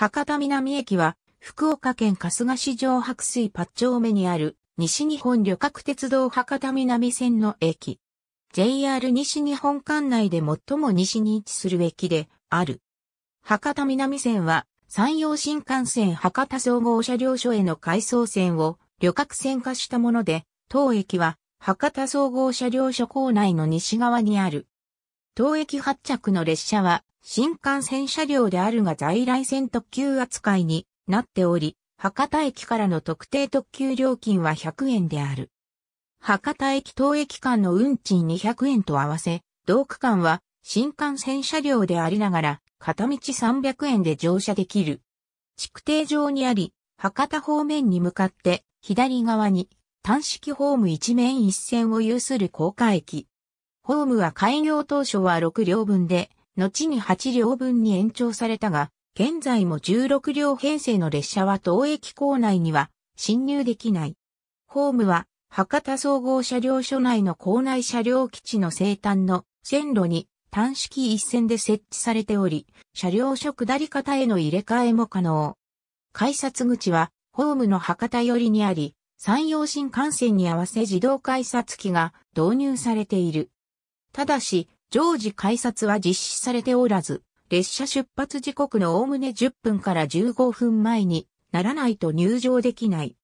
博多南駅は、福岡県春日市城白水八丁目にある、西日本旅客鉄道博多南線の駅。JR 西日本管内で最も西に位置する駅である。博多南線は山陽新幹線博多総合車両所への回送線を旅客線化したもので、当駅は博多総合車両所構内の西側にある当駅発着の列車は新幹線車両であるが在来線特急扱いになっており、博多駅からの特定特急料金は100円である。博多駅当駅間の運賃200円と合わせ、同区間は新幹線車両でありながら片道300円で乗車できる。築堤上にあり、博多方面に向かって左側に単式ホーム一面一線を有する高架駅。ホームは開業当初は6両分で、後に8両分に延長されたが、現在も16両編成の列車は当駅構内には進入できない。ホームは博多総合車両所内の構内車両基地の生誕の線路に短式一線で設置されており、車両所下り方への入れ替えも可能。改札口はホームの博多寄りにあり、山陽新幹線に合わせ自動改札機が導入されている。ただし、常時改札は実施されておらず、列車出発時刻のおおむね10分から15分前にならないと入場できない。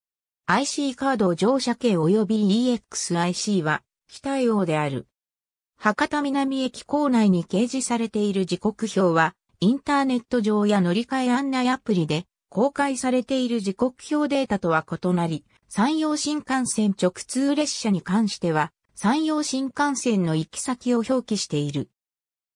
IC カード乗車券及び EXIC は非対応である。博多南駅構内に掲示されている時刻表は、インターネット上や乗り換え案内アプリで公開されている時刻表データとは異なり、山陽新幹線直通列車に関しては、山陽新幹線の行き先を表記している。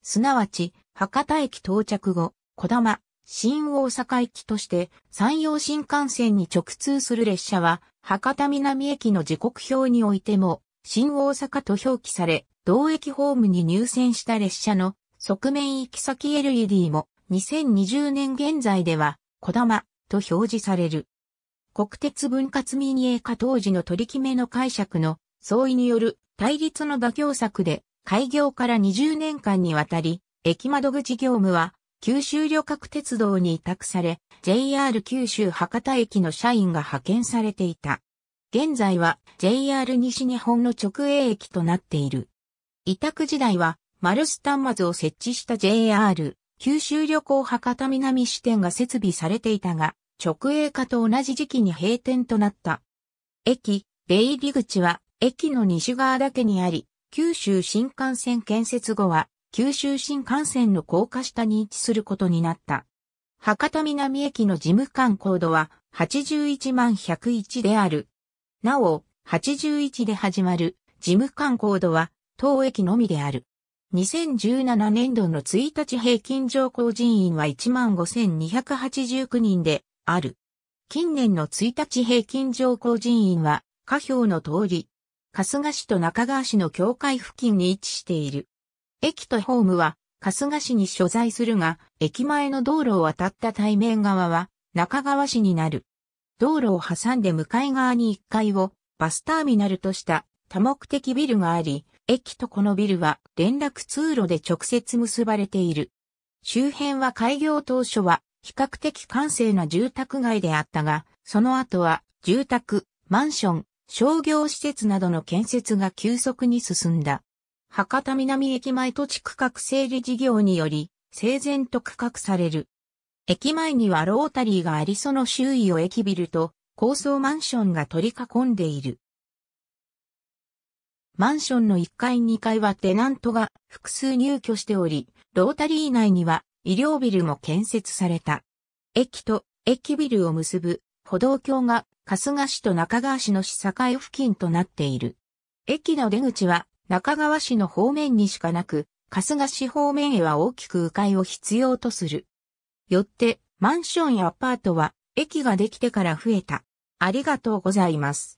すなわち、博多駅到着後、小玉、新大阪駅として山陽新幹線に直通する列車は、博多南駅の時刻表においても、新大阪と表記され、同駅ホームに入線した列車の側面行き先 LED も2020年現在では、小玉と表示される。国鉄分割民営化当時の取り決めの解釈の相違による対立の妥協策で、開業から20年間にわたり、駅窓口業務は、九州旅客鉄道に委託され、JR 九州博多駅の社員が派遣されていた。現在は JR 西日本の直営駅となっている。委託時代は、マルス端末を設置した JR 九州旅行博多南支店が設備されていたが、直営化と同じ時期に閉店となった。駅、出入り口は駅の西側だけにあり、九州新幹線建設後は、九州新幹線の高架下に位置することになった。博多南駅の事務官コードは81万101である。なお、81で始まる事務官コードは当駅のみである。2017年度の1日平均乗降人員は15,289人である。近年の1日平均乗降人員は、下表の通り、春日市と中川市の境界付近に位置している。駅とホームは春日市に所在するが、駅前の道路を渡った対面側は中川市になる。道路を挟んで向かい側に1階をバスターミナルとした多目的ビルがあり、駅とこのビルは連絡通路で直接結ばれている。周辺は開業当初は比較的閑静な住宅街であったが、その後は住宅、マンション、商業施設などの建設が急速に進んだ。博多南駅前土地区画整理事業により、整然と区画される。駅前にはロータリーがありその周囲を駅ビルと高層マンションが取り囲んでいる。マンションの1階2階はテナントが複数入居しており、ロータリー内には医療ビルも建設された。駅と駅ビルを結ぶ歩道橋が春日市と中川市の市境付近となっている。駅の出口は中川市の方面にしかなく、春日市方面へは大きく迂回を必要とする。よって、マンションやアパートは、駅ができてから増えた。ありがとうございます。